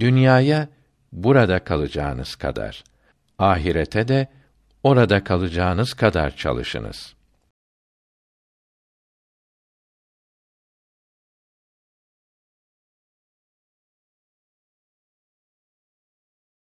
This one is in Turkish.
dünyaya burada kalacağınız kadar, ahirete de orada kalacağınız kadar çalışınız.